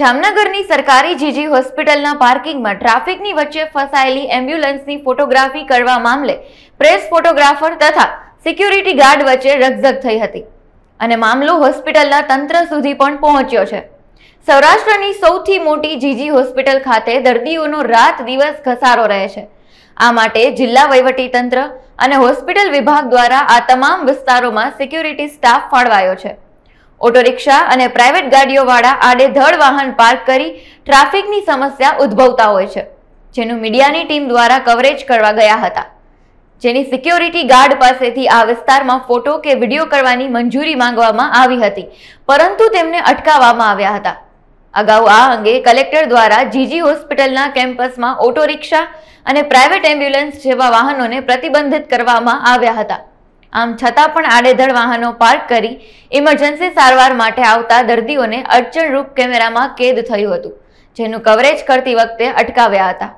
જામનગરની સરકારી જીજી હોસ્પિટલના પાર્કિંગમાં ટ્રાફિકની વચ્ચે ફસાયેલી એમ્બ્યુલન્સની ફોટોગ્રાફી કરવા મામલે પ્રેસ ફોટોગ્રાફર તથા સિક્યુરિટી ગાર્ડ વચ્ચે રકઝક થઈ હતી અને મામલો હોસ્પિટલના તંત્ર સુધી પણ પહોંચ્યો છે સૌરાષ્ટ્રની સૌથી મોટી જીજી હોસ્પિટલ ખાતે દર્દીઓનો રાત દિવસ ઘસારો રહે છે આ માટે જિલ્લા વહીવટીતંત્ર અને હોસ્પિટલ વિભાગ દ્વારા આ તમામ વિસ્તારોમાં સિક્યુરિટી સ્ટાફ ફાળવાયો છે ઓટો રિક્ષા અને પ્રાઇવેટ ગાડીઓવાળા આડેધડ વાહન પાર્ક કરી ટ્રાફિકની સમસ્યા ઉદ્ભવતા હોય છે જેનું મીડિયાની ટીમ દ્વારા કવરેજ કરવા ગયા હતા જેની સિક્યોરિટી ગાર્ડ પાસેથી આ વિસ્તારમાં ફોટો કે વિડીયો કરવાની મંજૂરી માંગવામાં આવી હતી પરંતુ તેમને અટકાવવામાં આવ્યા હતા અગાઉ આ અંગે કલેક્ટર દ્વારા જીજી હોસ્પિટલના કેમ્પસમાં ઓટો રિક્ષા અને પ્રાઇવેટ એમ્બ્યુલન્સ જેવા વાહનોને પ્રતિબંધિત કરવામાં આવ્યા હતા આમ છતાં પણ આડેધડ વાહનો પાર્ક કરી ઇમરજન્સી સારવાર માટે આવતા દર્દીઓને અડચણરૂપ કેમેરામાં કેદ થયું હતું જેનું કવરેજ કરતી વખતે અટકાવ્યા હતા